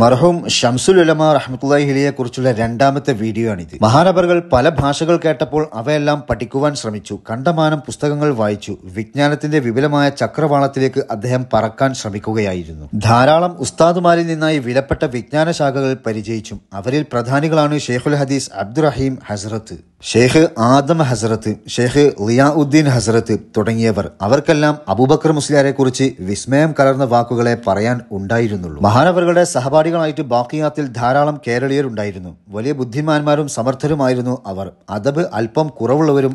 മർഹൂം ഷംസുൽ ഉലമ റഹ്മത്തുല്ലാഹിലിയെ കുറിച്ചുള്ള രണ്ടാമത്തെ വീഡിയോ ആണിത് മഹാനബറുകൾ പല ഭാഷകൾ കേട്ടപ്പോൾ അവയെല്ലാം പഠിക്കുവാൻ ശ്രമിച്ചു കണ്ടമാനം പുസ്തകങ്ങൾ വായിച്ചു വിജ്ഞാനത്തിന്റെ വിപുലമായ ചക്രവാളത്തിലേക്ക് അദ്ദേഹം പറക്കാൻ ശ്രമിക്കുകയായിരുന്നു ധാരാളം ഉസ്താദുമാരിൽ നിന്നായി വിലപ്പെട്ട വിജ്ഞാന ശാഖകൾ പരിചയിച്ചു അവരിൽ പ്രധാനികളാണ് ഷെയ്ഖുൽ ഹദീസ് അബ്ദുറഹീം ഹസ്രത്ത് ഷെയ്ഖ് ആദം ഹസ്രത്ത് ഷെയ്ഖ് ലിയാഉദ്ദീൻ ഹസ്രത്ത് തുടങ്ങിയവർ അവർക്കെല്ലാം അബൂബക്കർ മുസ്ലിയാരെക്കുറിച്ച് വിസ്മയം കലർന്ന വാക്കുകളെ പറയാൻ ഉണ്ടായിരുന്നുള്ളൂ മഹാനവറുകളുടെ സഹപാഠികളായിട്ട് ബാക്കിയാത്തിൽ ധാരാളം കേരളീയരുണ്ടായിരുന്നു വലിയ ബുദ്ധിമാന്മാരും സമർത്ഥരുമായിരുന്നു അവർ അദബ് അല്പം കുറവുള്ളവരും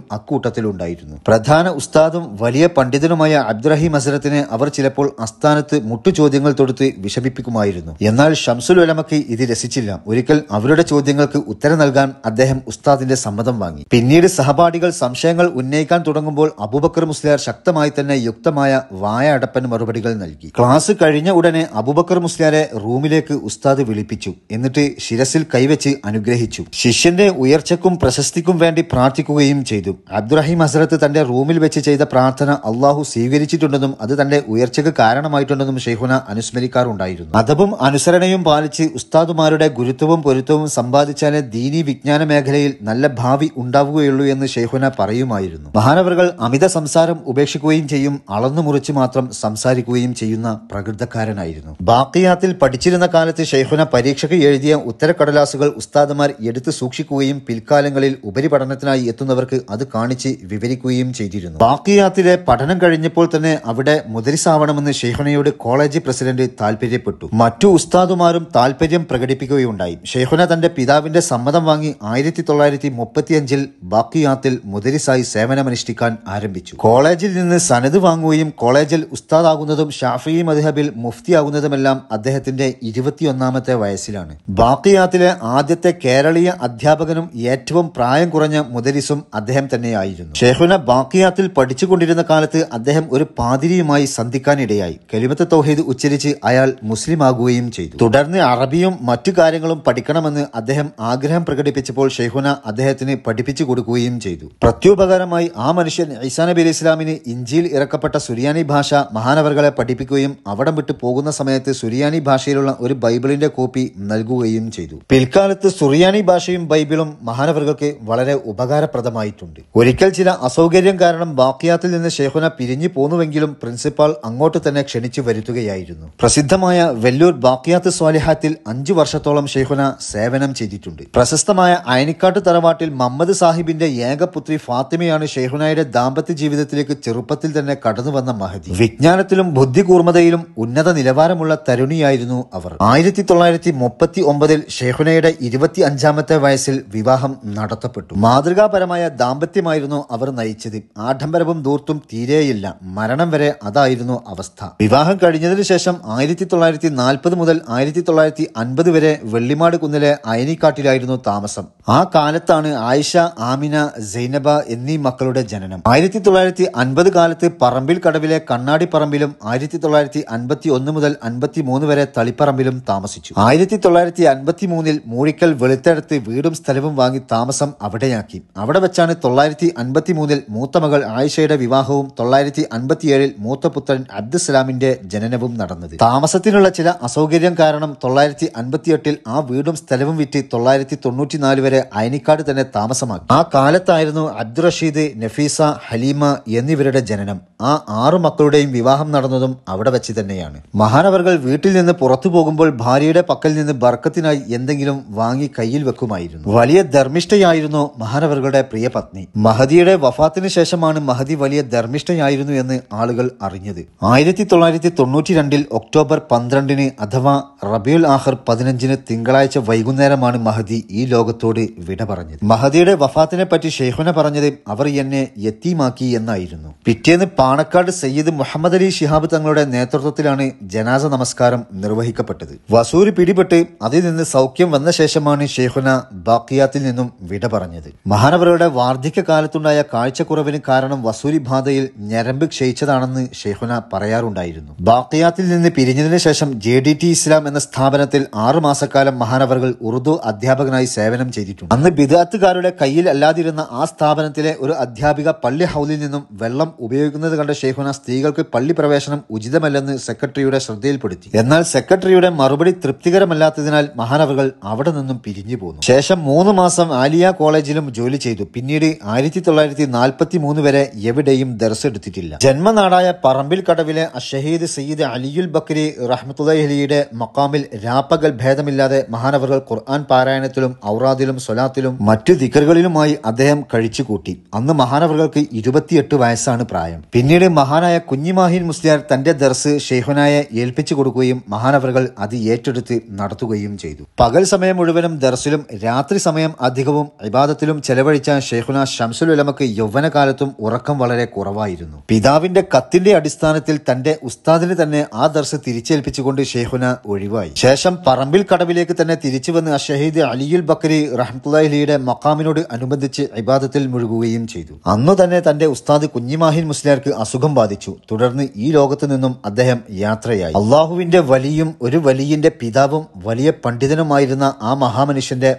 ഉണ്ടായിരുന്നു പ്രധാന ഉസ്താദും വലിയ പണ്ഡിതനുമായ അബ്ദുറഹീം ഹസ്രത്തിനെ അവർ ചിലപ്പോൾ അസ്ഥാനത്ത് ചോദ്യങ്ങൾ തൊടുത്ത് വിഷമിപ്പിക്കുമായിരുന്നു എന്നാൽ ഷംസുൽ ഒലമക്ക് ഇത് രസിച്ചില്ല ഒരിക്കൽ അവരുടെ ചോദ്യങ്ങൾക്ക് ഉത്തരം നൽകാൻ അദ്ദേഹം ഉസ്താദിന്റെ സമ്മതം വാദം വാങ്ങി പിന്നീട് സഹപാഠികൾ സംശയങ്ങൾ ഉന്നയിക്കാൻ തുടങ്ങുമ്പോൾ അബൂബക്കർ മുസ്ലിയാർ ശക്തമായി തന്നെ യുക്തമായ വായ അടപ്പൻ മറുപടികൾ നൽകി ക്ലാസ് കഴിഞ്ഞ ഉടനെ അബൂബക്കർ മുസ്ലിയാരെ റൂമിലേക്ക് ഉസ്താദ് വിളിപ്പിച്ചു എന്നിട്ട് ശിരസിൽ കൈവച്ച് അനുഗ്രഹിച്ചു ശിഷ്യന്റെ ഉയർച്ചയ്ക്കും പ്രശസ്തിക്കും വേണ്ടി പ്രാർത്ഥിക്കുകയും ചെയ്തു അബ്ദുറഹിം ഹസരത്ത് തന്റെ റൂമിൽ വെച്ച് ചെയ്ത പ്രാർത്ഥന അള്ളാഹു സ്വീകരിച്ചിട്ടുണ്ടെന്നും അത് തന്റെ ഉയർച്ചയ്ക്ക് കാരണമായിട്ടുണ്ടെന്നും ഷെയ്ഹുന അനുസ്മരിക്കാറുണ്ടായിരുന്നു അതവും അനുസരണയും പാലിച്ച് ഉസ്താദുമാരുടെ ഗുരുത്വവും പൊരുത്തവും സമ്പാദിച്ചാലേ ദീനി വിജ്ഞാന മേഖലയിൽ നല്ല ഭാവി ഭാവി ഉണ്ടാവുകയുള്ളൂ എന്ന് ഷെയ്ഹുന പറയുമായിരുന്നു മഹാനവറുകൾ അമിത സംസാരം ഉപേക്ഷിക്കുകയും ചെയ്യും അളന്നു മുറിച്ച് മാത്രം സംസാരിക്കുകയും ചെയ്യുന്ന പ്രകൃതക്കാരനായിരുന്നു ബാക്കിയാത്തിൽ പഠിച്ചിരുന്ന കാലത്ത് ഷെയ്ഹുന പരീക്ഷയ്ക്ക് എഴുതിയ ഉത്തരക്കടലാസുകൾ ഉസ്താദുമാർ എടുത്തു സൂക്ഷിക്കുകയും പിൽക്കാലങ്ങളിൽ ഉപരിപഠനത്തിനായി എത്തുന്നവർക്ക് അത് കാണിച്ച് വിവരിക്കുകയും ചെയ്തിരുന്നു ബാക്കിയാത്തിലെ പഠനം കഴിഞ്ഞപ്പോൾ തന്നെ അവിടെ മുതിരിസാവണമെന്ന് ഷെയ്ഹുനയോട് കോളേജ് പ്രസിഡന്റ് താൽപര്യപ്പെട്ടു മറ്റു ഉസ്താദുമാരും താൽപര്യം പ്രകടിപ്പിക്കുകയുണ്ടായി ഷെയ്ഹുന തന്റെ പിതാവിന്റെ സമ്മതം വാങ്ങി ആയിരത്തി തൊള്ളായിരത്തി മുപ്പത്തി ഇരുപത്തിയഞ്ചിൽ ബാക്കിയാത്തിൽ മുദരിസായി സേവനമനുഷ്ഠിക്കാൻ ആരംഭിച്ചു കോളേജിൽ നിന്ന് സനത് വാങ്ങുകയും കോളേജിൽ ഉസ്താദാകുന്നതും ഷാഫി മദ്ഹബിൽ മുഫ്തിയാകുന്നതുമെല്ലാം അദ്ദേഹത്തിന്റെ ഇരുപത്തിയൊന്നാമത്തെ വയസ്സിലാണ് ബാക്കിയാത്തിലെ ആദ്യത്തെ കേരളീയ അധ്യാപകനും ഏറ്റവും പ്രായം കുറഞ്ഞ മുദരിസും അദ്ദേഹം തന്നെയായിരുന്നു ഷെഹുന ബാക്കിയാത്തിൽ പഠിച്ചുകൊണ്ടിരുന്ന കാലത്ത് അദ്ദേഹം ഒരു പാതിരിയുമായി സന്ധിക്കാനിടയായി കലിമത്ത് തൗഹീദ് ഉച്ചരിച്ച് അയാൾ മുസ്ലിം ആകുകയും ചെയ്തു തുടർന്ന് അറബിയും മറ്റു കാര്യങ്ങളും പഠിക്കണമെന്ന് അദ്ദേഹം ആഗ്രഹം പ്രകടിപ്പിച്ചപ്പോൾ ഷെയ്ഹുന അദ്ദേഹത്തിന് പഠിപ്പിച്ചു കൊടുക്കുകയും ചെയ്തു പ്രത്യുപകാരമായി ആ മനുഷ്യൻ ഈസാ നബി ഇസ്ലാമിന് ഇഞ്ചിയിൽ ഇറക്കപ്പെട്ട സുരിയാനി ഭാഷ മഹാനവറുകളെ പഠിപ്പിക്കുകയും അവിടം വിട്ടു പോകുന്ന സമയത്ത് സുരിയാനി ഭാഷയിലുള്ള ഒരു ബൈബിളിന്റെ കോപ്പി നൽകുകയും ചെയ്തു പിൽക്കാലത്ത് സുറിയാനി ഭാഷയും ബൈബിളും മഹാനവറുകൾക്ക് വളരെ ഉപകാരപ്രദമായിട്ടുണ്ട് ഒരിക്കൽ ചില അസൗകര്യം കാരണം വാക്യാത്തിൽ നിന്ന് ഷേഹുന പിരിഞ്ഞു പോന്നുവെങ്കിലും പ്രിൻസിപ്പാൾ അങ്ങോട്ട് തന്നെ ക്ഷണിച്ചു വരുത്തുകയായിരുന്നു പ്രസിദ്ധമായ വെല്ലൂർ വാക്യാത്ത് സ്വാലിഹാത്തിൽ അഞ്ചു വർഷത്തോളം ഷേഹുന സേവനം ചെയ്തിട്ടുണ്ട് പ്രശസ്തമായ അയനിക്കാട്ട് തറവാട്ടിൽ മമ്മദ് സാഹിബിന്റെ ഏകപുത്രി ഫാത്തിമയാണ് ഷെയ്ഹുനായുടെ ദാമ്പത്യ ജീവിതത്തിലേക്ക് ചെറുപ്പത്തിൽ തന്നെ കടന്നു വന്ന മഹദി വിജ്ഞാനത്തിലും ബുദ്ധികൂർമ്മതയിലും ഉന്നത നിലവാരമുള്ള തരുണിയായിരുന്നു അവർ ആയിരത്തി തൊള്ളായിരത്തി മുപ്പത്തി ഒമ്പതിൽ ഷെയ്ഹുനയുടെ ഇരുപത്തി അഞ്ചാമത്തെ വയസ്സിൽ വിവാഹം നടത്തപ്പെട്ടു മാതൃകാപരമായ ദാമ്പത്യമായിരുന്നു അവർ നയിച്ചത് ആഡംബരവും ദൂർത്തും തീരെയില്ല മരണം വരെ അതായിരുന്നു അവസ്ഥ വിവാഹം കഴിഞ്ഞതിനു ശേഷം ആയിരത്തി തൊള്ളായിരത്തി നാൽപ്പത് മുതൽ ആയിരത്തി തൊള്ളായിരത്തി അൻപത് വരെ വെള്ളിമാട് കുന്നിലെ അയനിക്കാട്ടിലായിരുന്നു താമസം ആ കാലത്താണ് ആയിരത്തി ആയിഷ ആമിന സൈനബ എന്നീ മക്കളുടെ ജനനം ആയിരത്തി തൊള്ളായിരത്തി അൻപത് കാലത്ത് പറമ്പിൽ കടവിലെ കണ്ണാടി പറമ്പിലും ആയിരത്തി തൊള്ളായിരത്തി അൻപത്തി ഒന്ന് മുതൽ അൻപത്തി മൂന്ന് വരെ തളിപ്പറമ്പിലും താമസിച്ചു ആയിരത്തി തൊള്ളായിരത്തി അൻപത്തി മൂന്നിൽ മൂഴിക്കൽ വെളുത്തെടുത്ത് വീടും സ്ഥലവും വാങ്ങി താമസം അവിടെയാക്കി അവിടെ വെച്ചാണ് തൊള്ളായിരത്തി അൻപത്തി മൂന്നിൽ മൂത്ത മകൾ ആയിഷയുടെ വിവാഹവും തൊള്ളായിരത്തി അൻപത്തിയേഴിൽ മൂത്ത പുത്രൻ അബ്ദുസ്സലാമിന്റെ ജനനവും നടന്നത് താമസത്തിനുള്ള ചില അസൗകര്യം കാരണം തൊള്ളായിരത്തി അൻപത്തിയെട്ടിൽ ആ വീടും സ്ഥലവും വിറ്റ് തൊള്ളായിരത്തി തൊണ്ണൂറ്റിനാല് വരെ അയനിക്കാട് തന്നെ താമസം താമസമാക്കി ആ കാലത്തായിരുന്നു അബ്ദുൾ റഷീദ് നഫീസ ഹലീമ എന്നിവരുടെ ജനനം ആ ആറു മക്കളുടെയും വിവാഹം നടന്നതും അവിടെ വെച്ച് തന്നെയാണ് മഹാനവർകൾ വീട്ടിൽ നിന്ന് പുറത്തു പോകുമ്പോൾ ഭാര്യയുടെ പക്കൽ നിന്ന് ബർക്കത്തിനായി എന്തെങ്കിലും വാങ്ങി കയ്യിൽ വെക്കുമായിരുന്നു വലിയ ധർമ്മിഷ്ഠയായിരുന്നു മഹാനവറുകളുടെ പ്രിയ പത്നി മഹദിയുടെ വഫാത്തിന് ശേഷമാണ് മഹദി വലിയ ധർമ്മിഷ്ഠയായിരുന്നു എന്ന് ആളുകൾ അറിഞ്ഞത് ആയിരത്തി തൊള്ളായിരത്തി തൊണ്ണൂറ്റി രണ്ടിൽ ഒക്ടോബർ പന്ത്രണ്ടിന് അഥവാ റബിയുൽ ആഹർ പതിനഞ്ചിന് തിങ്കളാഴ്ച വൈകുന്നേരമാണ് മഹദി ഈ ലോകത്തോട് വിട പറഞ്ഞത് മഹദി ഷാദിയുടെ വഫാത്തിനെ പറ്റി ഷെയ്ഖുന പറഞ്ഞത് അവർ എന്നെ യത്തീമാക്കി എന്നായിരുന്നു പിറ്റേന്ന് പാണക്കാട് സയ്യിദ് മുഹമ്മദ് അലി ഷിഹാബ് തങ്ങളുടെ നേതൃത്വത്തിലാണ് ജനാസ നമസ്കാരം നിർവഹിക്കപ്പെട്ടത് വസൂര് പിടിപെട്ട് അതിൽ നിന്ന് സൗഖ്യം വന്ന ശേഷമാണ് ഷെയ്ഖുന ബാക്കിയാത്തിൽ നിന്നും വിട പറഞ്ഞത് മഹാനവരുടെ വാർദ്ധക്യ കാലത്തുണ്ടായ കാഴ്ചക്കുറവിന് കാരണം വസൂരി ബാധയിൽ ഞരമ്പ് ക്ഷയിച്ചതാണെന്ന് ഷെയ്ഖുന പറയാറുണ്ടായിരുന്നു ബാക്കിയാത്തിൽ നിന്ന് പിരിഞ്ഞതിനു ശേഷം ജെ ഡി ടി ഇസ്ലാം എന്ന സ്ഥാപനത്തിൽ ആറുമാസക്കാലം മഹാനവറുകൾ ഉറുദു അധ്യാപകനായി സേവനം ചെയ്തിട്ടുണ്ട് അന്ന് ബിദാത്തുകാരുടെ ഷെയ്ഖുനായുടെ കയ്യിൽ അല്ലാതിരുന്ന ആ സ്ഥാപനത്തിലെ ഒരു അധ്യാപിക പള്ളി ഹൗലിൽ നിന്നും വെള്ളം ഉപയോഗിക്കുന്നത് കണ്ട ഷെയ്ഖുന സ്ത്രീകൾക്ക് പള്ളി പ്രവേശനം ഉചിതമല്ലെന്ന് സെക്രട്ടറിയുടെ ശ്രദ്ധയിൽപ്പെടുത്തി എന്നാൽ സെക്രട്ടറിയുടെ മറുപടി തൃപ്തികരമല്ലാത്തതിനാൽ മഹാനവകൾ അവിടെ നിന്നും പിരിഞ്ഞു പോന്നു ശേഷം മൂന്ന് മാസം ആലിയ കോളേജിലും ജോലി ചെയ്തു പിന്നീട് ആയിരത്തി തൊള്ളായിരത്തി നാൽപ്പത്തി മൂന്ന് വരെ എവിടെയും ദർശെടുത്തിട്ടില്ല ജന്മനാടായ പറമ്പിൽ കടവിലെ അഷഹീദ് സയ്യിദ് അലിയുൽ ബക്രി റഹ്മത്തുലഹ്ലിയുടെ മക്കാമിൽ രാപ്പകൽ ഭേദമില്ലാതെ മഹാനവകൾ ഖുർആൻ പാരായണത്തിലും ഔറാദിലും സ്വലാത്തിലും മറ്റു ദിക്കറുകളിലുമായി അദ്ദേഹം കഴിച്ചുകൂട്ടി അന്ന് മഹാനവർകൾക്ക് ഇരുപത്തിയെട്ട് വയസ്സാണ് പ്രായം പിന്നീട് മഹാനായ കുഞ്ഞിമാഹിൻ മുസ്ലിയാർ തന്റെ ദർസ് ഷെയ്ഹുനായെ ഏൽപ്പിച്ചു കൊടുക്കുകയും മഹാനവറുകൾ അത് ഏറ്റെടുത്ത് നടത്തുകയും ചെയ്തു പകൽ സമയം മുഴുവനും ദർസിലും രാത്രി സമയം അധികവും ഇബാദത്തിലും ചെലവഴിച്ച ഷെയ്ഹുന ഷംസുൽ ഉലമക്ക് യൗവനകാലത്തും ഉറക്കം വളരെ കുറവായിരുന്നു പിതാവിന്റെ കത്തിന്റെ അടിസ്ഥാനത്തിൽ തന്റെ ഉസ്താദിന് തന്നെ ആ ദർസ് തിരിച്ചേൽപ്പിച്ചുകൊണ്ട് ഷെയ്ഹുന ഒഴിവായി ശേഷം പറമ്പിൽ കടവിലേക്ക് തന്നെ തിരിച്ചു വന്ന് അഷഹീദ് അലിയുൽ ബക്കരി റഹ്മുല്ലാഹിയുടെ മക്കാമിൽ ഇസ്ലാമിനോട് അനുബന്ധിച്ച് ഇബാദത്തിൽ മുഴുകുകയും ചെയ്തു അന്നു തന്നെ തന്റെ ഉസ്താദ് കുഞ്ഞിമാഹിൻ മുസ്ലിയാർക്ക് അസുഖം ബാധിച്ചു തുടർന്ന് ഈ ലോകത്തു നിന്നും അദ്ദേഹം യാത്രയായി അള്ളാഹുവിന്റെ വലിയും ഒരു വലിയന്റെ പിതാവും വലിയ പണ്ഡിതനുമായിരുന്ന ആ മഹാമനുഷ്യന്റെ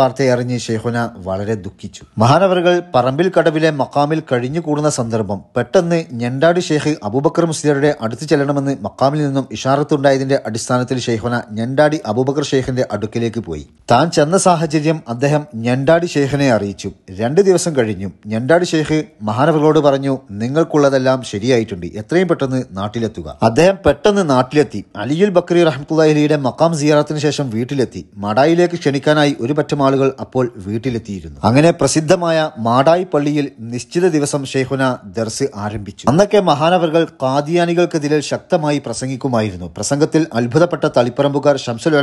വാർത്തയറിഞ്ഞ് ഷെയ്ഹുന വളരെ ദുഃഖിച്ചു മഹാനവറുകൾ പറമ്പിൽ കടവിലെ മക്കാമിൽ കഴിഞ്ഞുകൂടുന്ന സന്ദർഭം പെട്ടെന്ന് ഞണ്ടാട് ഷെയ്ഖ് അബൂബക്കർ മുസ്ലിയാരുടെ അടുത്ത് ചെല്ലണമെന്ന് മക്കാമിൽ നിന്നും ഇഷാറത്തുണ്ടായതിന്റെ അടിസ്ഥാനത്തിൽ ഷെയ്ഹുന ഞണ്ടാടി അബൂബക്കർ ഷെയ്ഖിന്റെ അടുക്കിലേക്ക് പോയി താൻ ചെന്ന സാഹചര്യം അദ്ദേഹം ഞണ്ടാടി ഷെയ്ഖ് ഷെയ്ഖിനെ അറിയിച്ചു രണ്ട് ദിവസം കഴിഞ്ഞു ഞണ്ടാട് ഷെയ്ഖ് മഹാനവരോട് പറഞ്ഞു നിങ്ങൾക്കുള്ളതെല്ലാം ശരിയായിട്ടുണ്ട് എത്രയും പെട്ടെന്ന് നാട്ടിലെത്തുക അദ്ദേഹം പെട്ടെന്ന് നാട്ടിലെത്തി അലിയുൽ ബക്രി റഹ്മുല്ലാഹിലിയുടെ മക്കാം സിയാറത്തിന് ശേഷം വീട്ടിലെത്തി മടായിലേക്ക് ക്ഷണിക്കാനായി ഒരു പറ്റം ആളുകൾ അപ്പോൾ വീട്ടിലെത്തിയിരുന്നു അങ്ങനെ പ്രസിദ്ധമായ മാടായി പള്ളിയിൽ നിശ്ചിത ദിവസം ഷെയ്ഖുന ദർസ് ആരംഭിച്ചു അന്നൊക്കെ മഹാനവറുകൾ കാദിയാനികൾക്കെതിരെ ശക്തമായി പ്രസംഗിക്കുമായിരുന്നു പ്രസംഗത്തിൽ അത്ഭുതപ്പെട്ട തളിപ്പറമ്പുകാർ ഷംസുൽ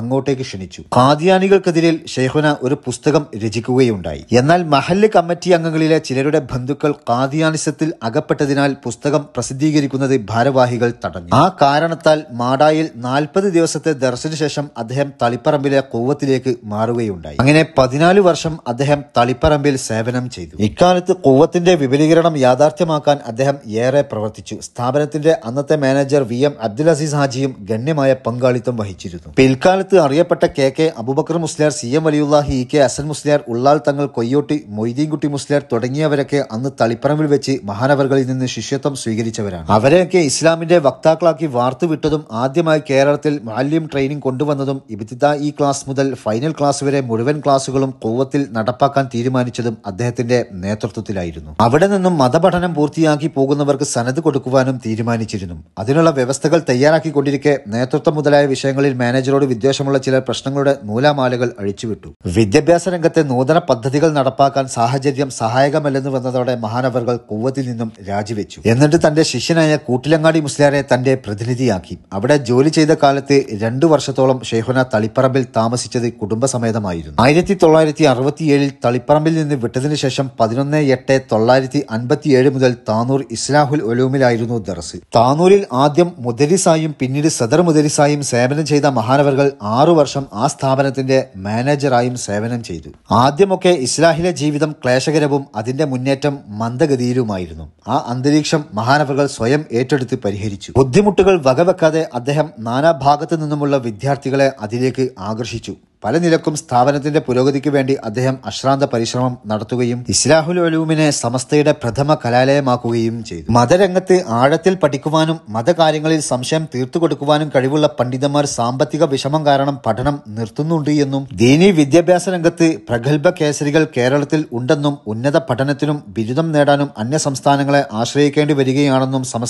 അങ്ങോട്ടേക്ക് ക്ഷണിച്ചു കാദിയാനികൾക്കെതിരെ ഷെയ്ഖുന ഒരു പുസ്തകം രചിക്കും പ്രസിദ്ധീകരിക്കുകയുണ്ടായി എന്നാൽ മഹല്ല് കമ്മിറ്റി അംഗങ്ങളിലെ ചിലരുടെ ബന്ധുക്കൾ കാതിയാനിസത്തിൽ അകപ്പെട്ടതിനാൽ പുസ്തകം പ്രസിദ്ധീകരിക്കുന്നത് ഭാരവാഹികൾ തടഞ്ഞു ആ കാരണത്താൽ മാടായിൽ നാൽപ്പത് ദിവസത്തെ ദർശന ശേഷം അദ്ദേഹം തളിപ്പറമ്പിലെ കൂവത്തിലേക്ക് മാറുകയുണ്ടായി അങ്ങനെ പതിനാല് വർഷം അദ്ദേഹം തളിപ്പറമ്പിൽ സേവനം ചെയ്തു ഇക്കാലത്ത് കൂവത്തിന്റെ വിപുലീകരണം യാഥാർത്ഥ്യമാക്കാൻ അദ്ദേഹം ഏറെ പ്രവർത്തിച്ചു സ്ഥാപനത്തിന്റെ അന്നത്തെ manager V M Abdul Aziz ഹാജിയും ഗണ്യമായ പങ്കാളിത്തം വഹിച്ചിരുന്നു പിൽക്കാലത്ത് അറിയപ്പെട്ട K K Abubakar Musliyar C M വലിയുള്ള ഇ കെ അസൻ മുസ്ലിയാർ ഉള്ളാൽ തങ്ങൾ കൊയ്യോട്ടി മൊയ്തീൻകുട്ടി മുസ്ലിയാർ തുടങ്ങിയവരൊക്കെ അന്ന് തളിപ്പറമ്പിൽ വെച്ച് മഹാനവറുകളിൽ നിന്ന് ശിഷ്യത്വം സ്വീകരിച്ചവരാണ് അവരെയൊക്കെ ഇസ്ലാമിന്റെ വക്താക്കളാക്കി വാർത്തുവിട്ടതും ആദ്യമായി കേരളത്തിൽ മാലിം ട്രെയിനിങ് കൊണ്ടുവന്നതും ഇബ്തിദ ഈ ക്ലാസ് മുതൽ ഫൈനൽ ക്ലാസ് വരെ മുഴുവൻ ക്ലാസുകളും കോവത്തിൽ നടപ്പാക്കാൻ തീരുമാനിച്ചതും അദ്ദേഹത്തിന്റെ നേതൃത്വത്തിലായിരുന്നു അവിടെ നിന്നും മതപഠനം പൂർത്തിയാക്കി പോകുന്നവർക്ക് സനത് കൊടുക്കുവാനും തീരുമാനിച്ചിരുന്നു അതിനുള്ള വ്യവസ്ഥകൾ തയ്യാറാക്കിക്കൊണ്ടിരിക്കെ നേതൃത്വം മുതലായ വിഷയങ്ങളിൽ മാനേജറോട് വിദ്വേഷമുള്ള ചില പ്രശ്നങ്ങളുടെ നൂലാമാലകൾ അഴിച്ചുവിട്ടു വിദ്യാഭ്യാസ രംഗത്തെ നൂതന പദ്ധതികൾ നടപ്പാക്കാൻ സാഹചര്യം സഹായകമല്ലെന്ന് വന്നതോടെ മഹാനവറുകൾ കൂവത്തിൽ നിന്നും രാജിവെച്ചു എന്നിട്ട് തന്റെ ശിഷ്യനായ കൂട്ടിലങ്ങാടി മുസ്ലിയാരെ തന്റെ പ്രതിനിധിയാക്കി അവിടെ ജോലി ചെയ്ത കാലത്ത് രണ്ടു വർഷത്തോളം ഷെയ്ഹുന തളിപ്പറമ്പിൽ താമസിച്ചത് കുടുംബസമേതമായിരുന്നു ആയിരത്തി തൊള്ളായിരത്തി അറുപത്തിയേഴിൽ തളിപ്പറമ്പിൽ നിന്ന് വിട്ടതിനു ശേഷം പതിനൊന്ന് എട്ട് തൊള്ളായിരത്തി അൻപത്തിയേഴ് മുതൽ താനൂർ ഇസ്ലാഹുൽ ഒലൂമിലായിരുന്നു ദർസ് താനൂരിൽ ആദ്യം മുദരിസായും പിന്നീട് സദർ മുദരിസായും സേവനം ചെയ്ത മഹാനവറുകൾ ആറു വർഷം ആ സ്ഥാപനത്തിന്റെ മാനേജറായും സേവനം ചെയ്തു ആദ്യമൊക്കെ ഇസ്ലാഹിലെ ജീവിതം ക്ലേശകരവും അതിന്റെ മുന്നേറ്റം മന്ദഗതിയിലുമായിരുന്നു ആ അന്തരീക്ഷം മഹാനവകൾ സ്വയം ഏറ്റെടുത്ത് പരിഹരിച്ചു ബുദ്ധിമുട്ടുകൾ വകവെക്കാതെ അദ്ദേഹം നാനാഭാഗത്തു നിന്നുമുള്ള വിദ്യാർത്ഥികളെ അതിലേക്ക് ആകർഷിച്ചു പല നിലക്കും സ്ഥാപനത്തിന്റെ പുരോഗതിക്ക് വേണ്ടി അദ്ദേഹം അശ്രാന്ത പരിശ്രമം നടത്തുകയും ഇസ്ലാഹുൽ ഒലൂമിനെ സമസ്തയുടെ പ്രഥമ കലാലയമാക്കുകയും ചെയ്തു മതരംഗത്ത് ആഴത്തിൽ പഠിക്കുവാനും മതകാര്യങ്ങളിൽ സംശയം തീർത്തു കൊടുക്കുവാനും കഴിവുള്ള പണ്ഡിതന്മാർ സാമ്പത്തിക വിഷമം കാരണം പഠനം നിർത്തുന്നുണ്ട് എന്നും ദീനി വിദ്യാഭ്യാസ രംഗത്ത് പ്രഗത്ഭ കേസരികൾ കേരളത്തിൽ ഉണ്ടെന്നും ഉന്നത പഠനത്തിനും ബിരുദം നേടാനും അന്യ സംസ്ഥാനങ്ങളെ ആശ്രയിക്കേണ്ടി വരികയാണെന്നും സമസ്ത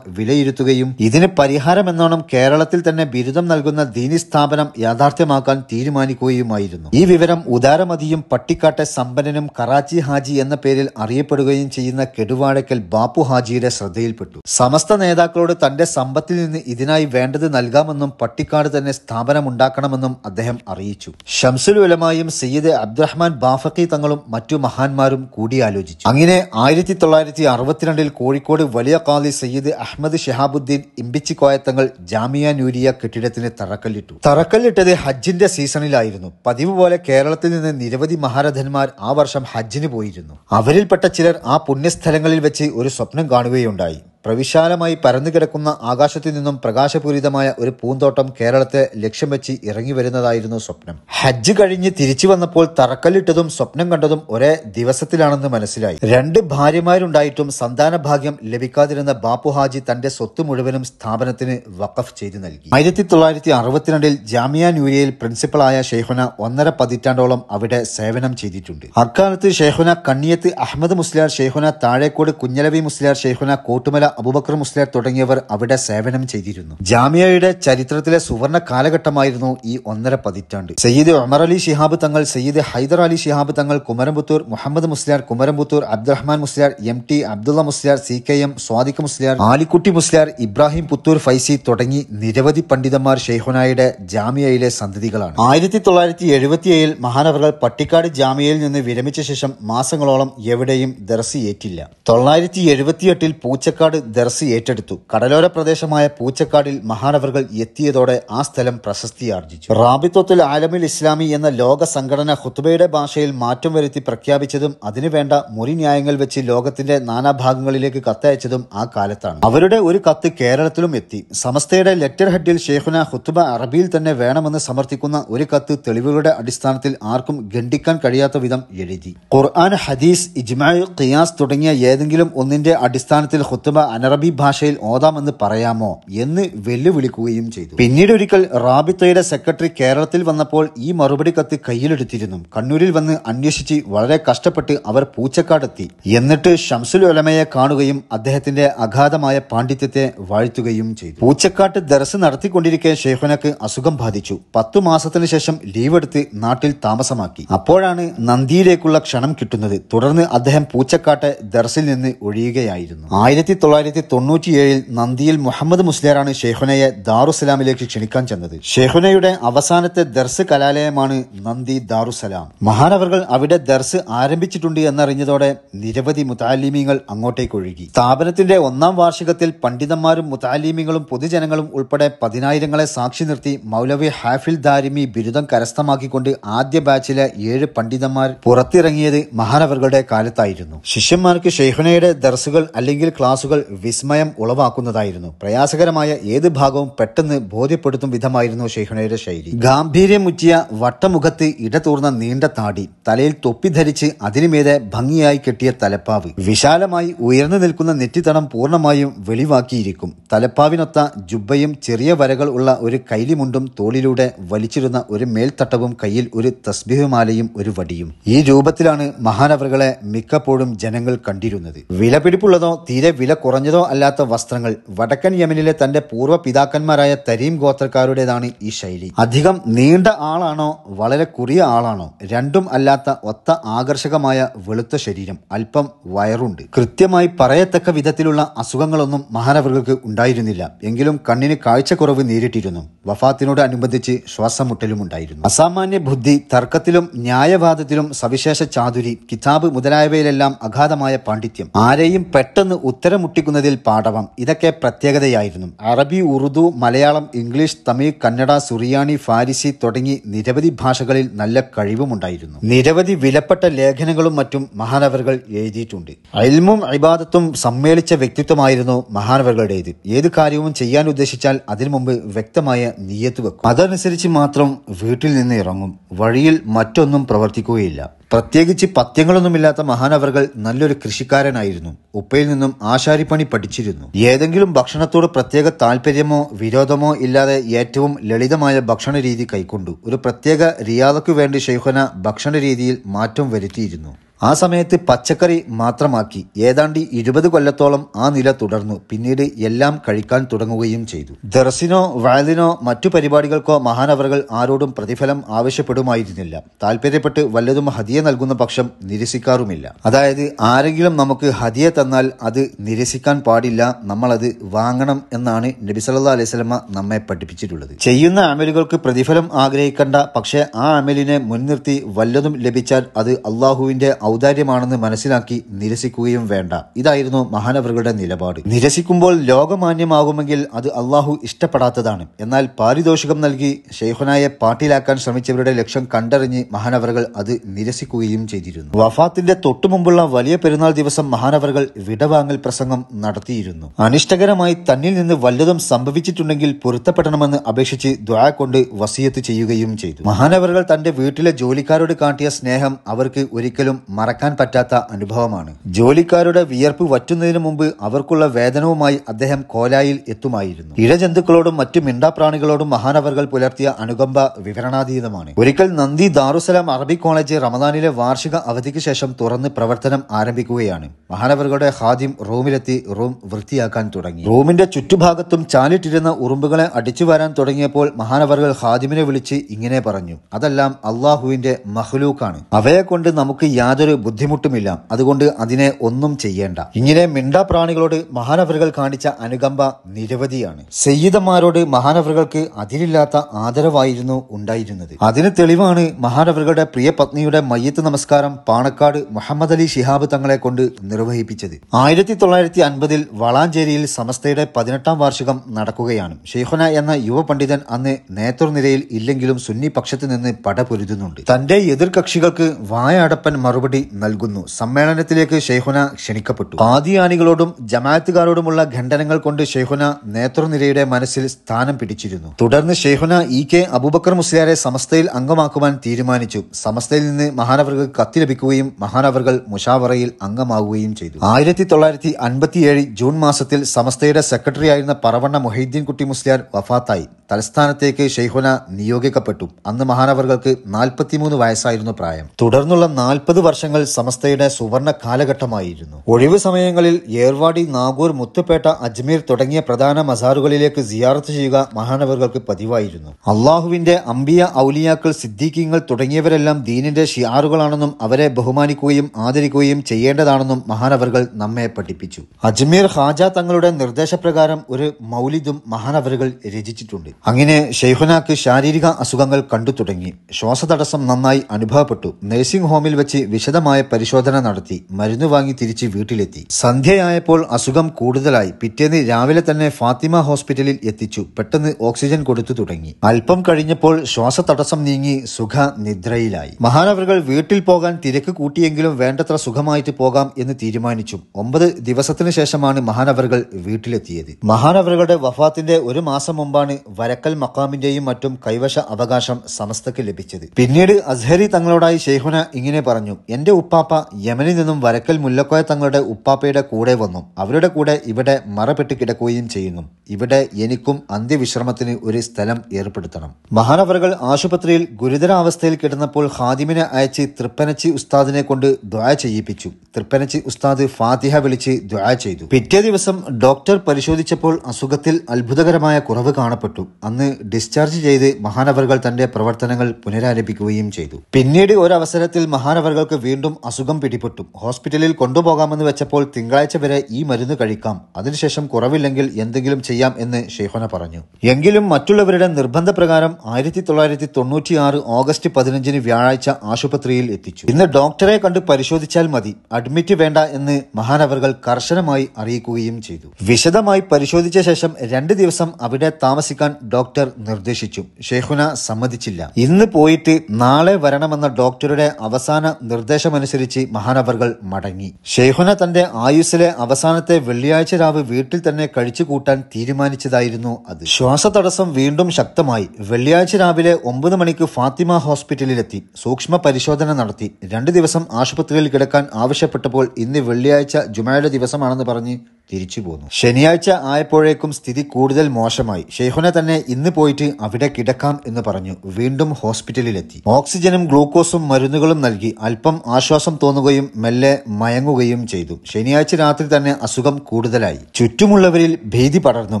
വിലയിരുത്തുകയും ഇതിന് പരിഹാരമെന്നോണം കേരളത്തിൽ തന്നെ ബിരുദം നൽകുന്ന ദീനി സ്ഥാപനം യാഥാർത്ഥ്യമാക്കാൻ തീരുമാനിക്കും ബഹുമാനിക്കുകയുമായിരുന്നു ഈ വിവരം ഉദാരമതിയും പട്ടിക്കാട്ടെ സമ്പന്നനും കറാച്ചി ഹാജി എന്ന പേരിൽ അറിയപ്പെടുകയും ചെയ്യുന്ന കെടുവാഴക്കൽ ബാപ്പു ഹാജിയുടെ ശ്രദ്ധയിൽപ്പെട്ടു സമസ്ത നേതാക്കളോട് തന്റെ സമ്പത്തിൽ നിന്ന് ഇതിനായി വേണ്ടത് നൽകാമെന്നും പട്ടിക്കാട് തന്നെ സ്ഥാപനമുണ്ടാക്കണമെന്നും അദ്ദേഹം അറിയിച്ചു ഷംസുൽ ഉലമായും സയ്യിദ് അബ്ദുറഹ്മാൻ ബാഫക്കി തങ്ങളും മറ്റു മഹാന്മാരും കൂടിയാലോചിച്ചു അങ്ങനെ ആയിരത്തി തൊള്ളായിരത്തി അറുപത്തിരണ്ടിൽ കോഴിക്കോട് വലിയ കാലി സയ്യിദ് അഹമ്മദ് ഷഹാബുദ്ദീൻ ഇമ്പിച്ചിക്കോയത്തങ്ങൾ ജാമിയ നൂരിയ കെട്ടിടത്തിന് തറക്കല്ലിട്ടു തറക്കല്ലിട്ടത് ഹജ്ജിന്റെ സീസണിലായി ഉണ്ടായിരുന്നു പതിവ് പോലെ കേരളത്തിൽ നിന്ന് നിരവധി മഹാരഥന്മാർ ആ വർഷം ഹജ്ജിന് പോയിരുന്നു അവരിൽപ്പെട്ട ചിലർ ആ പുണ്യസ്ഥലങ്ങളിൽ വെച്ച് ഒരു സ്വപ്നം കാണുകയുണ്ടായി പ്രവിശാലമായി പരന്നുകിടക്കുന്ന ആകാശത്തിൽ നിന്നും പ്രകാശപൂരിതമായ ഒരു പൂന്തോട്ടം കേരളത്തെ ലക്ഷ്യം വെച്ച് ഇറങ്ങി വരുന്നതായിരുന്നു സ്വപ്നം ഹജ്ജ് കഴിഞ്ഞ് തിരിച്ചു വന്നപ്പോൾ തറക്കല്ലിട്ടതും സ്വപ്നം കണ്ടതും ഒരേ ദിവസത്തിലാണെന്ന് മനസ്സിലായി രണ്ട് ഭാര്യമാരുണ്ടായിട്ടും സന്താന ഭാഗ്യം ലഭിക്കാതിരുന്ന ബാപ്പു ഹാജി തന്റെ സ്വത്ത് മുഴുവനും സ്ഥാപനത്തിന് വഖഫ് ചെയ്തു നൽകി ആയിരത്തി തൊള്ളായിരത്തി അറുപത്തിരണ്ടിൽ ജാമിയ ന്യൂരിയയിൽ പ്രിൻസിപ്പളായ ഷെയ്ഹുന ഒന്നര പതിറ്റാണ്ടോളം അവിടെ സേവനം ചെയ്തിട്ടുണ്ട് അക്കാലത്ത് ഷെയ്ഹുന കണ്ണിയത്ത് അഹമ്മദ് മുസ്ലിയാർ ഷെയ്ഹുന താഴേക്കോട് കുഞ്ഞലവി മുസ്ലിയാർ ഷെയ്ഹുന കോട്ടുമല അബുബക്കർ മുസ്ലിയാർ തുടങ്ങിയവർ അവിടെ സേവനം ചെയ്തിരുന്നു ജാമ്യയുടെ ചരിത്രത്തിലെ സുവർണ കാലഘട്ടമായിരുന്നു ഈ ഒന്നര പതിറ്റാണ്ട് സയ്യിദ് ഒമർ അലി ഷിഹാബ് തങ്ങൾ Sayyid Hyder Ali Shihab Thangal Kumaramputhur Muhammad Musliyar Kumaramputhur Abdurahman Musliyar M T Abdulla Musliyar C K M Swadiq Musliyar Alikutty Musliyar Ibrahim Puthur Faizy തുടങ്ങി നിരവധി പണ്ഡിതന്മാർ ഷെയ്ഹുനായുടെ ജാമിയയിലെ സന്തതികളാണ് ആയിരത്തി തൊള്ളായിരത്തി എഴുപത്തിയേഴിൽ മഹാനവറുകൾ പട്ടിക്കാട് ജാമ്യയിൽ നിന്ന് വിരമിച്ച ശേഷം മാസങ്ങളോളം എവിടെയും ദർശിയേറ്റില്ല തൊള്ളായിരത്തി എഴുപത്തിയെട്ടിൽ പൂച്ചക്കാട് ദർസി ഏറ്റെടുത്തു കടലോര പ്രദേശമായ പൂച്ചക്കാടിൽ മഹാനവറുകൾ എത്തിയതോടെ ആ സ്ഥലം പ്രശസ്തിയാർജിച്ചു റാബിത്വത്തിൽ ആലമിൽ ഇസ്ലാമി എന്ന ലോക സംഘടന ഹുത്തുബയുടെ ഭാഷയിൽ മാറ്റം വരുത്തി പ്രഖ്യാപിച്ചതും അതിനുവേണ്ട മുറി ന്യായങ്ങൾ വെച്ച് ലോകത്തിന്റെ നാനാഭാഗങ്ങളിലേക്ക് കത്തയച്ചതും ആ കാലത്താണ് അവരുടെ ഒരു കത്ത് കേരളത്തിലും എത്തി സമസ്തയുടെ ലെറ്റർ ഹെഡിൽ ഷെയ്ഖുന ഹുത്തുബ അറബിയിൽ തന്നെ വേണമെന്ന് സമർത്ഥിക്കുന്ന ഒരു കത്ത് തെളിവുകളുടെ അടിസ്ഥാനത്തിൽ ആർക്കും ഖണ്ഡിക്കാൻ കഴിയാത്ത വിധം എഴുതി ഖുർആൻ ഹദീസ് ഇജ്മായി ഖിയാസ് തുടങ്ങിയ ഏതെങ്കിലും ഒന്നിന്റെ അടിസ്ഥാനത്തിൽ ഹുത്തുബ അനറബി ഭാഷയിൽ ഓതാമെന്ന് പറയാമോ എന്ന് വെല്ലുവിളിക്കുകയും ചെയ്തു പിന്നീട് ഒരിക്കൽ റാബിത്തയുടെ സെക്രട്ടറി കേരളത്തിൽ വന്നപ്പോൾ ഈ മറുപടി കത്ത് കയ്യിലെടുത്തിരുന്നു കണ്ണൂരിൽ വന്ന് അന്വേഷിച്ച് വളരെ കഷ്ടപ്പെട്ട് അവർ പൂച്ചക്കാടെത്തി എന്നിട്ട് ഷംസുൽ ഒലമയെ കാണുകയും അദ്ദേഹത്തിന്റെ അഗാധമായ പാണ്ഡിത്യത്തെ വാഴ്ത്തുകയും ചെയ്തു പൂച്ചക്കാട്ട് ദർസ് നടത്തിക്കൊണ്ടിരിക്കെ ഷെയ്ഖുനക്ക് അസുഖം ബാധിച്ചു പത്തു മാസത്തിനു ശേഷം ലീവെടുത്ത് നാട്ടിൽ താമസമാക്കി അപ്പോഴാണ് നന്ദിയിലേക്കുള്ള ക്ഷണം കിട്ടുന്നത് തുടർന്ന് അദ്ദേഹം പൂച്ചക്കാട്ട് ദർസിൽ നിന്ന് ഒഴിയുകയായിരുന്നു ആയിരത്തി തൊള്ളായിരത്തി തൊള്ളായിരത്തി തൊണ്ണൂറ്റിയേഴിൽ നന്ദിയിൽ മുഹമ്മദ് മുസ്ലിയാറാണ് ഷെയ്ഹുനയെ ദാറുസലാമിലേക്ക് ക്ഷണിക്കാൻ ചെന്നത് ഷെയ്ഹുനയുടെ അവസാനത്തെ ദർസ് കലാലയമാണ് നന്ദി ദാറുസലാം മഹാനവർകൾ അവിടെ ദർസ് ആരംഭിച്ചിട്ടുണ്ട് എന്നറിഞ്ഞതോടെ നിരവധി മുതാലിമീങ്ങൾ അങ്ങോട്ടേക്ക് ഒഴുകി സ്ഥാപനത്തിന്റെ ഒന്നാം വാർഷികത്തിൽ പണ്ഡിതന്മാരും മുതാലിമീങ്ങളും പൊതുജനങ്ങളും ഉൾപ്പെടെ പതിനായിരങ്ങളെ സാക്ഷി നിർത്തി മൗലവി ഹാഫിൽ ദാരിമി ബിരുദം കരസ്ഥമാക്കിക്കൊണ്ട് ആദ്യ ബാച്ചിലെ ഏഴ് പണ്ഡിതന്മാർ പുറത്തിറങ്ങിയത് മഹാനവർകളുടെ കാലത്തായിരുന്നു ശിഷ്യന്മാർക്ക് ഷെയ്ഹുനയുടെ ദർസുകൾ അല്ലെങ്കിൽ ക്ലാസുകൾ വിസ്മയം ഉളവാക്കുന്നതായിരുന്നു പ്രയാസകരമായ ഏത് ഭാഗവും പെട്ടെന്ന് ബോധ്യപ്പെടുത്തും വിധമായിരുന്നു ഷെയ്ഖുനയുടെ ശൈലി ഗാംഭീര്യമുറ്റിയ വട്ടമുഖത്ത് ഇടതൂർന്ന നീണ്ട താടി തലയിൽ തൊപ്പി ധരിച്ച് അതിനുമേതെ ഭംഗിയായി കെട്ടിയ തലപ്പാവ് വിശാലമായി ഉയർന്നു നിൽക്കുന്ന നെറ്റിത്തടം പൂർണ്ണമായും വെളിവാക്കിയിരിക്കും തലപ്പാവിനൊത്ത ജുബയും ചെറിയ വരകൾ ഉള്ള ഒരു കൈലിമുണ്ടും തോളിലൂടെ വലിച്ചിരുന്ന ഒരു മേൽത്തട്ടവും കയ്യിൽ ഒരു തസ്ബിഹുമാലയും ഒരു വടിയും ഈ രൂപത്തിലാണ് മഹാനവറുകളെ മിക്കപ്പോഴും ജനങ്ങൾ കണ്ടിരുന്നത് വിലപിടിപ്പുള്ളതോ തീരെ വില കുറഞ്ഞതോ അല്ലാത്ത വസ്ത്രങ്ങൾ വടക്കൻ യമനിലെ തന്റെ പൂർവ്വ പിതാക്കന്മാരായ തരീം ഗോത്രക്കാരുടേതാണ് ഈ ശൈലി അധികം നീണ്ട ആളാണോ വളരെ കുറിയ ആളാണോ രണ്ടും അല്ലാത്ത ഒത്ത ആകർഷകമായ വെളുത്ത ശരീരം അല്പം വയറുണ്ട് കൃത്യമായി പറയത്തക്ക വിധത്തിലുള്ള അസുഖങ്ങളൊന്നും മഹാനവർക്ക് ഉണ്ടായിരുന്നില്ല എങ്കിലും കണ്ണിന് കാഴ്ചക്കുറവ് നേരിട്ടിരുന്നു വഫാത്തിനോട് അനുബന്ധിച്ച് ശ്വാസമുട്ടലും ഉണ്ടായിരുന്നു അസാമാന്യ ബുദ്ധി തർക്കത്തിലും ന്യായവാദത്തിലും സവിശേഷ ചാതുരി കിതാബ് മുതലായവയിലെല്ലാം അഗാധമായ പാണ്ഡിത്യം ആരെയും പെട്ടെന്ന് ഉത്തരമുട്ടി പഠിപ്പിക്കുന്നതിൽ പാഠവം ഇതൊക്കെ പ്രത്യേകതയായിരുന്നു അറബി ഉറുദു മലയാളം ഇംഗ്ലീഷ് തമിഴ് കന്നഡ സുറിയാനി ഫാരിസി തുടങ്ങി നിരവധി ഭാഷകളിൽ നല്ല കഴിവുമുണ്ടായിരുന്നു നിരവധി വിലപ്പെട്ട ലേഖനങ്ങളും മറ്റും മഹാനവറുകൾ എഴുതിയിട്ടുണ്ട് അയൽമും ഇബാദത്തും സമ്മേളിച്ച വ്യക്തിത്വമായിരുന്നു മഹാനവറുകളുടേത് ഏത് കാര്യവും ചെയ്യാൻ ഉദ്ദേശിച്ചാൽ അതിനു മുമ്പ് വ്യക്തമായ നീയത്ത് വെക്കും അതനുസരിച്ച് മാത്രം വീട്ടിൽ നിന്ന് ഇറങ്ങും വഴിയിൽ മറ്റൊന്നും പ്രവർത്തിക്കുകയില്ല പ്രത്യേകിച്ച് പത്യങ്ങളൊന്നുമില്ലാത്ത മഹാനവർകൾ നല്ലൊരു കൃഷിക്കാരനായിരുന്നു ഉപ്പയിൽ നിന്നും ആശാരിപ്പണി പഠിച്ചിരുന്നു ഏതെങ്കിലും ഭക്ഷണത്തോട് പ്രത്യേക താല്പര്യമോ വിരോധമോ ഇല്ലാതെ ഏറ്റവും ലളിതമായ ഭക്ഷണ രീതി കൈക്കൊണ്ടു ഒരു പ്രത്യേക റിയാദക്കു വേണ്ടി ഷെയ്ഖന ഭക്ഷണ രീതിയിൽ മാറ്റം വരുത്തിയിരുന്നു ആ സമയത്ത് പച്ചക്കറി മാത്രമാക്കി ഏതാണ്ട് ഇരുപത് കൊല്ലത്തോളം ആ നില തുടർന്നു പിന്നീട് എല്ലാം കഴിക്കാൻ തുടങ്ങുകയും ചെയ്തു ദർസിനോ വയലിനോ മറ്റു പരിപാടികൾക്കോ മഹാനവറുകൾ ആരോടും പ്രതിഫലം ആവശ്യപ്പെടുമായിരുന്നില്ല താല്പര്യപ്പെട്ട് വല്ലതും ഹതിയെ നൽകുന്ന പക്ഷം നിരസിക്കാറുമില്ല അതായത് ആരെങ്കിലും നമുക്ക് ഹതിയെ തന്നാൽ അത് നിരസിക്കാൻ പാടില്ല നമ്മളത് വാങ്ങണം എന്നാണ് നബിസല്ലാ അലൈവലമ നമ്മെ പഠിപ്പിച്ചിട്ടുള്ളത് ചെയ്യുന്ന അമലുകൾക്ക് പ്രതിഫലം ആഗ്രഹിക്കേണ്ട പക്ഷേ ആ അമലിനെ മുൻനിർത്തി വല്ലതും ലഭിച്ചാൽ അത് അള്ളാഹുവിന്റെ ഔദാര്യമാണെന്ന് മനസ്സിലാക്കി നിരസിക്കുകയും വേണ്ട ഇതായിരുന്നു മഹാനവറുകളുടെ നിലപാട് നിരസിക്കുമ്പോൾ ലോകമാന്യമാകുമെങ്കിൽ അത് അള്ളാഹു ഇഷ്ടപ്പെടാത്തതാണ് എന്നാൽ പാരിതോഷികം നൽകി ഷെയ്ഹുനായെ പാട്ടിലാക്കാൻ ശ്രമിച്ചവരുടെ ലക്ഷ്യം കണ്ടറിഞ്ഞ് മഹാനവറുകൾ അത് നിരസിക്കുകയും ചെയ്തിരുന്നു വഫാത്തിന്റെ തൊട്ടുമുമ്പുള്ള വലിയ പെരുന്നാൾ ദിവസം മഹാനവറുകൾ വിടവാങ്ങൽ പ്രസംഗം നടത്തിയിരുന്നു അനിഷ്ടകരമായി തന്നിൽ നിന്ന് വല്ലതും സംഭവിച്ചിട്ടുണ്ടെങ്കിൽ പൊരുത്തപ്പെടണമെന്ന് അപേക്ഷിച്ച് ദ്വാ കൊണ്ട് വസിയത്ത് ചെയ്യുകയും ചെയ്തു മഹാനവറുകൾ തന്റെ വീട്ടിലെ ജോലിക്കാരോട് കാട്ടിയ സ്നേഹം അവർക്ക് ഒരിക്കലും മറക്കാൻ പറ്റാത്ത അനുഭവമാണ് ജോലിക്കാരുടെ വിയർപ്പ് വറ്റുന്നതിന് മുമ്പ് അവർക്കുള്ള വേതനവുമായി അദ്ദേഹം കോലായിൽ എത്തുമായിരുന്നു ഇഴജന്തുക്കളോടും മറ്റു മിണ്ടാപ്രാണികളോടും മഹാനവറുകൾ പുലർത്തിയ അനുകമ്പ വിവരണാതീതമാണ് ഒരിക്കൽ നന്ദി ദാറുസലാം അറബി കോളേജ് റമദാനിലെ വാർഷിക അവധിക്ക് ശേഷം തുറന്ന് പ്രവർത്തനം ആരംഭിക്കുകയാണ് മഹാനവറുകളുടെ ഹാദ്യം റൂമിലെത്തി റൂം വൃത്തിയാക്കാൻ തുടങ്ങി റൂമിന്റെ ചുറ്റുഭാഗത്തും ചാലിട്ടിരുന്ന ഉറുമ്പുകളെ അടിച്ചു വരാൻ തുടങ്ങിയപ്പോൾ മഹാനവറുകൾ ഹാദിമിനെ വിളിച്ച് ഇങ്ങനെ പറഞ്ഞു അതെല്ലാം അള്ളാഹുവിന്റെ മഹ്ലൂക്കാണ് അവയെ കൊണ്ട് നമുക്ക് യാതൊരു യാതൊരു ബുദ്ധിമുട്ടുമില്ല അതുകൊണ്ട് അതിനെ ഒന്നും ചെയ്യേണ്ട ഇങ്ങനെ മിണ്ടാപ്രാണികളോട് മഹാനവറുകൾ കാണിച്ച അനുകമ്പ നിരവധിയാണ് സയ്യിദന്മാരോട് മഹാനവറുകൾക്ക് അതിലില്ലാത്ത ആദരവായിരുന്നു ഉണ്ടായിരുന്നത് അതിന് തെളിവാണ് മഹാനവറുകളുടെ പ്രിയ പത്നിയുടെ മയ്യത്ത് നമസ്കാരം പാണക്കാട് മുഹമ്മദ് അലി ഷിഹാബ് തങ്ങളെ കൊണ്ട് നിർവഹിപ്പിച്ചത് ആയിരത്തി തൊള്ളായിരത്തി അൻപതിൽ വളാഞ്ചേരിയിൽ സമസ്തയുടെ പതിനെട്ടാം വാർഷികം നടക്കുകയാണ് ഷെയ്ഖുന എന്ന യുവ പണ്ഡിതൻ അന്ന് നേതൃനിരയിൽ ഇല്ലെങ്കിലും സുന്നി പക്ഷത്ത് നിന്ന് പടപൊരുതുന്നുണ്ട് തന്റെ എതിർകക്ഷികൾക്ക് വായ അടപ്പൻ മറുപടി മറുപടി നൽകുന്നു സമ്മേളനത്തിലേക്ക് ഷെയ്ഹുന ക്ഷണിക്കപ്പെട്ടു ആദിയാനികളോടും ജമാഅത്തുകാരോടുമുള്ള ഖണ്ഡനങ്ങൾ കൊണ്ട് ഷെയ്ഹുന നേതൃനിരയുടെ മനസ്സിൽ സ്ഥാനം പിടിച്ചിരുന്നു തുടർന്ന് ഷെയ്ഹുന ഇ കെ അബൂബക്കർ മുസ്ലിയാരെ സമസ്തയിൽ അംഗമാക്കുവാൻ തീരുമാനിച്ചു സമസ്തയിൽ നിന്ന് മഹാനവർക്ക് കത്തി ലഭിക്കുകയും മഹാനവർകൾ മുഷാവറയിൽ അംഗമാവുകയും ചെയ്തു ആയിരത്തി തൊള്ളായിരത്തി അൻപത്തിയേഴ് ജൂൺ മാസത്തിൽ സമസ്തയുടെ സെക്രട്ടറി ആയിരുന്ന പറവണ്ണ മൊഹീദ്ദീൻ കുട്ടി മുസ്ലിയാർ വഫാത്തായി തലസ്ഥാനത്തേക്ക് ഷെയ്ഹുന നിയോഗിക്കപ്പെട്ടു അന്ന് മഹാനവർക്ക് നാൽപ്പത്തിമൂന്ന് വയസ്സായിരുന്നു പ്രായം തുടർന്നുള്ള നാൽപ്പത് വർഷങ്ങൾ സമസ്തയുടെ സുവർണ കാലഘട്ടമായിരുന്നു ഒഴിവ് സമയങ്ങളിൽ ഏർവാടി നാഗൂർ മുത്തുപേട്ട അജ്മീർ തുടങ്ങിയ പ്രധാന മസാറുകളിലേക്ക് സിയാറത്ത് ചെയ്യുക മഹാനവർക്ക് പതിവായിരുന്നു അള്ളാഹുവിന്റെ അമ്പിയ ഔലിയാക്കൾ സിദ്ദീഖിങ്ങൾ തുടങ്ങിയവരെല്ലാം ദീനിന്റെ ഷിയാറുകളാണെന്നും അവരെ ബഹുമാനിക്കുകയും ആദരിക്കുകയും ചെയ്യേണ്ടതാണെന്നും മഹാനവറുകൾ നമ്മെ പഠിപ്പിച്ചു അജ്മീർ ഹാജ തങ്ങളുടെ നിർദ്ദേശപ്രകാരം ഒരു മൗലിദും മഹാനവറുകൾ രചിച്ചിട്ടുണ്ട് അങ്ങനെ ഷെയ്ഹുനാക്ക് ശാരീരിക അസുഖങ്ങൾ കണ്ടു തുടങ്ങി ശ്വാസതടസ്സം നന്നായി അനുഭവപ്പെട്ടു നഴ്സിംഗ് ഹോമിൽ വെച്ച് വിശദമായ പരിശോധന നടത്തി മരുന്ന് വാങ്ങി തിരിച്ച് വീട്ടിലെത്തി സന്ധ്യയായപ്പോൾ അസുഖം കൂടുതലായി പിറ്റേന്ന് രാവിലെ തന്നെ ഫാത്തിമ ഹോസ്പിറ്റലിൽ എത്തിച്ചു പെട്ടെന്ന് ഓക്സിജൻ കൊടുത്തു തുടങ്ങി അല്പം കഴിഞ്ഞപ്പോൾ ശ്വാസതടസ്സം നീങ്ങി സുഖ നിദ്രയിലായി മഹാനവറുകൾ വീട്ടിൽ പോകാൻ തിരക്ക് കൂട്ടിയെങ്കിലും വേണ്ടത്ര സുഖമായിട്ട് പോകാം എന്ന് തീരുമാനിച്ചു ഒമ്പത് ദിവസത്തിനു ശേഷമാണ് മഹാനവറുകൾ വീട്ടിലെത്തിയത് മഹാനവറുകളുടെ വഫാത്തിന്റെ ഒരു മാസം മുമ്പാണ് വരക്കൽ മക്കാമിന്റെയും മറ്റും കൈവശ അവകാശം സമസ്തക്ക് ലഭിച്ചത് പിന്നീട് അസ്ഹരി തങ്ങളോടായി ഷെയ്ഹുന ഇങ്ങനെ പറഞ്ഞു എന്റെ ഉപ്പാപ്പ യമനിൽ നിന്നും വരക്കൽ മുല്ലക്കോയ തങ്ങളുടെ ഉപ്പാപ്പയുടെ കൂടെ വന്നു അവരുടെ കൂടെ ഇവിടെ മറപ്പെട്ട് കിടക്കുകയും ചെയ്യുന്നു ഇവിടെ എനിക്കും അന്ത്യവിശ്രമത്തിന് ഒരു സ്ഥലം ഏർപ്പെടുത്തണം മഹാനവറുകൾ ആശുപത്രിയിൽ ഗുരുതരാവസ്ഥയിൽ കിടന്നപ്പോൾ ഹാദിമിനെ അയച്ച് തൃപ്പനച്ചി ഉസ്താദിനെ കൊണ്ട് ദ്വായ ചെയ്യിപ്പിച്ചു തൃപ്പനച്ചി ഉസ്താദ് ഫാത്തിഹ വിളിച്ച് ദ്വായ ചെയ്തു പിറ്റേ ദിവസം ഡോക്ടർ പരിശോധിച്ചപ്പോൾ അസുഖത്തിൽ അത്ഭുതകരമായ കുറവ് കാണപ്പെട്ടു അന്ന് ഡിസ്ചാർജ് ചെയ്ത് മഹാനവറുകൾ തന്റെ പ്രവർത്തനങ്ങൾ പുനരാരംഭിക്കുകയും ചെയ്തു പിന്നീട് ഒരവസരത്തിൽ മഹാനവറുകൾക്ക് വീണ്ടും അസുഖം പിടിപെട്ടു ഹോസ്പിറ്റലിൽ കൊണ്ടുപോകാമെന്ന് വെച്ചപ്പോൾ തിങ്കളാഴ്ച വരെ ഈ മരുന്ന് കഴിക്കാം അതിനുശേഷം കുറവില്ലെങ്കിൽ എന്തെങ്കിലും ചെയ്യാം എന്ന് ഷെയ്ഹോന പറഞ്ഞു എങ്കിലും മറ്റുള്ളവരുടെ നിർബന്ധപ്രകാരം ആയിരത്തി തൊള്ളായിരത്തി തൊണ്ണൂറ്റിയാറ് ഓഗസ്റ്റ് പതിനഞ്ചിന് വ്യാഴാഴ്ച ആശുപത്രിയിൽ എത്തിച്ചു ഇന്ന് ഡോക്ടറെ കണ്ട് പരിശോധിച്ചാൽ മതി അഡ്മിറ്റ് വേണ്ട എന്ന് മഹാനവറുകൾ കർശനമായി അറിയിക്കുകയും ചെയ്തു വിശദമായി പരിശോധിച്ച ശേഷം രണ്ട് ദിവസം അവിടെ താമസിക്കാൻ ഡോക്ടർ നിർദ്ദേശിച്ചു ഷെയ്ഖുന സമ്മതിച്ചില്ല ഇന്ന് പോയിട്ട് നാളെ വരണമെന്ന ഡോക്ടറുടെ അവസാന നിർദ്ദേശമനുസരിച്ച് മഹാനവറുകൾ മടങ്ങി ഷെയ്ഖുന തന്റെ ആയുസ്സിലെ അവസാനത്തെ വെള്ളിയാഴ്ച രാവ് വീട്ടിൽ തന്നെ കഴിച്ചു കൂട്ടാൻ തീരുമാനിച്ചതായിരുന്നു അത് ശ്വാസതടസ്സം വീണ്ടും ശക്തമായി വെള്ളിയാഴ്ച രാവിലെ ഒമ്പത് മണിക്ക് ഫാത്തിമ ഹോസ്പിറ്റലിലെത്തി സൂക്ഷ്മ പരിശോധന നടത്തി രണ്ട് ദിവസം ആശുപത്രിയിൽ കിടക്കാൻ ആവശ്യപ്പെട്ടപ്പോൾ ഇന്ന് വെള്ളിയാഴ്ച ജുമായുടെ ദിവസമാണെന്ന് പറഞ്ഞ് തിരിച്ചുപോന്നു ശനിയാഴ്ച ആയപ്പോഴേക്കും സ്ഥിതി കൂടുതൽ മോശമായി ഷെയ്ഹുന തന്നെ ഇന്ന് പോയിട്ട് അവിടെ കിടക്കാം എന്ന് പറഞ്ഞു വീണ്ടും ഹോസ്പിറ്റലിലെത്തി ഓക്സിജനും ഗ്ലൂക്കോസും മരുന്നുകളും നൽകി അല്പം ആശ്വാസം തോന്നുകയും മെല്ലെ മയങ്ങുകയും ചെയ്തു ശനിയാഴ്ച രാത്രി തന്നെ അസുഖം കൂടുതലായി ചുറ്റുമുള്ളവരിൽ ഭീതി പടർന്നു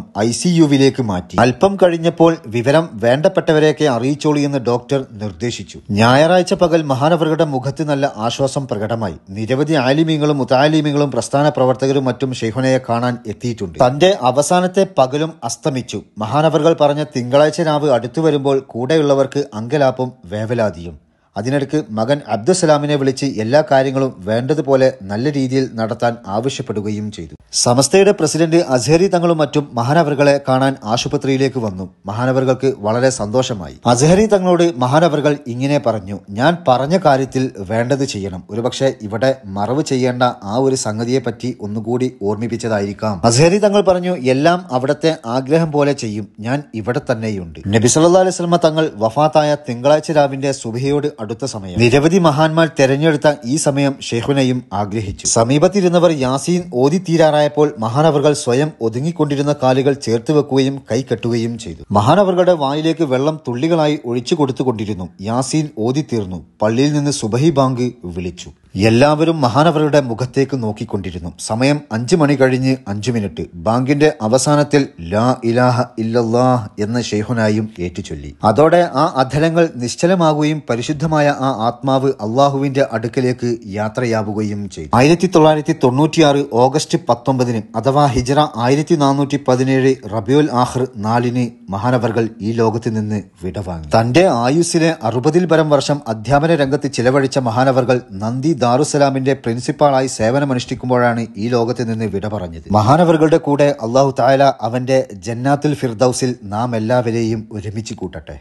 ഐ സിയുവിലേക്ക് മാറ്റി അല്പം കഴിഞ്ഞപ്പോൾ വിവരം വേണ്ടപ്പെട്ടവരെയൊക്കെ അറിയിച്ചോളി എന്ന് ഡോക്ടർ നിർദ്ദേശിച്ചു ഞായറാഴ്ച പകൽ മഹാനവറുടെ മുഖത്ത് നല്ല ആശ്വാസം പ്രകടമായി നിരവധി ആലിമീങ്ങളും മുതാലിമീങ്ങളും പ്രസ്ഥാന പ്രവർത്തകരും മറ്റും ഷെയ്ഹുനയെ കാണാൻ എത്തിയിട്ടുണ്ട് തന്റെ അവസാനത്തെ പകലും അസ്തമിച്ചു മഹാനവറുകൾ പറഞ്ഞ തിങ്കളാഴ്ച രാവ് അടുത്തു വരുമ്പോൾ കൂടെയുള്ളവർക്ക് അങ്കലാപ്പും വേവലാതിയും അതിനിടയ്ക്ക് മകൻ അബ്ദുസലാമിനെ വിളിച്ച് എല്ലാ കാര്യങ്ങളും വേണ്ടതുപോലെ നല്ല രീതിയിൽ നടത്താൻ ആവശ്യപ്പെടുകയും ചെയ്തു സമസ്തയുടെ പ്രസിഡന്റ് അസഹരി തങ്ങളും മറ്റും മഹാനവറുകളെ കാണാൻ ആശുപത്രിയിലേക്ക് വന്നു മഹാനവറുകൾക്ക് വളരെ സന്തോഷമായി അസഹരി തങ്ങളോട് മഹാനവറുകൾ ഇങ്ങനെ പറഞ്ഞു ഞാൻ പറഞ്ഞ കാര്യത്തിൽ വേണ്ടത് ചെയ്യണം ഒരുപക്ഷെ ഇവിടെ മറവ് ചെയ്യേണ്ട ആ ഒരു സംഗതിയെപ്പറ്റി ഒന്നുകൂടി ഓർമ്മിപ്പിച്ചതായിരിക്കാം അസഹരി തങ്ങൾ പറഞ്ഞു എല്ലാം അവിടത്തെ ആഗ്രഹം പോലെ ചെയ്യും ഞാൻ ഇവിടെ തന്നെയുണ്ട് നബിസല്ലാ അലൈഹി സ്വലമ തങ്ങൾ വഫാത്തായ തിങ്കളാഴ്ച രാവിന്റെ സുബഹയോട് അടുത്ത സമയം നിരവധി മഹാന്മാർ തെരഞ്ഞെടുത്ത ഈ സമയം ഷെഹുനയും ആഗ്രഹിച്ചു സമീപത്തിരുന്നവർ യാസീൻ ഓതി തീരാറായപ്പോൾ മഹാനവറുകൾ സ്വയം ഒതുങ്ങിക്കൊണ്ടിരുന്ന കാലുകൾ ചേർത്ത് വെക്കുകയും കൈകെട്ടുകയും ചെയ്തു മഹാനവറുകളുടെ വായിലേക്ക് വെള്ളം തുള്ളികളായി ഒഴിച്ചു കൊടുത്തുകൊണ്ടിരുന്നു യാസീൻ ഓതി തീർന്നു പള്ളിയിൽ നിന്ന് സുബഹി ബാങ്ക് വിളിച്ചു എല്ലാവരും മഹാനവരുടെ മുഖത്തേക്ക് നോക്കിക്കൊണ്ടിരുന്നു സമയം അഞ്ചു മണി കഴിഞ്ഞ് അഞ്ചു മിനിറ്റ് ബാങ്കിന്റെ അവസാനത്തിൽ ലാ ഇലാഹ ഇല്ലല്ലാ എന്ന ഷെയ്ഹുനായും ഏറ്റുചൊല്ലി അതോടെ ആ അധരങ്ങൾ നിശ്ചലമാകുകയും പരിശുദ്ധമായ ആ ആത്മാവ് അള്ളാഹുവിന്റെ അടുക്കലേക്ക് യാത്രയാവുകയും ചെയ്തു ആയിരത്തി തൊള്ളായിരത്തി തൊണ്ണൂറ്റിയാറ് ഓഗസ്റ്റ് പത്തൊമ്പതിന് അഥവാ ഹിജറ ആയിരത്തി നാനൂറ്റി പതിനേഴ് റബിയുൽ ആഹ്ർ നാലിന് മഹാനവർകൾ ഈ ലോകത്ത് നിന്ന് വിടവാങ്ങി തന്റെ ആയുസ്സിലെ അറുപതിൽ പരം വർഷം അധ്യാപന രംഗത്ത് ചിലവഴിച്ച മഹാനവർകൾ നന്ദി ദാറുസലാമിന്റെ പ്രിൻസിപ്പാളായി സേവനമനുഷ്ഠിക്കുമ്പോഴാണ് ഈ ലോകത്ത് നിന്ന് വിട പറഞ്ഞത് മഹാനവറുകളുടെ കൂടെ അള്ളാഹു തായാല അവന്റെ ജന്നാത്തുൽ ഫിർദൌസിൽ നാം എല്ലാവരെയും ഒരുമിച്ച് കൂട്ടട്ടെ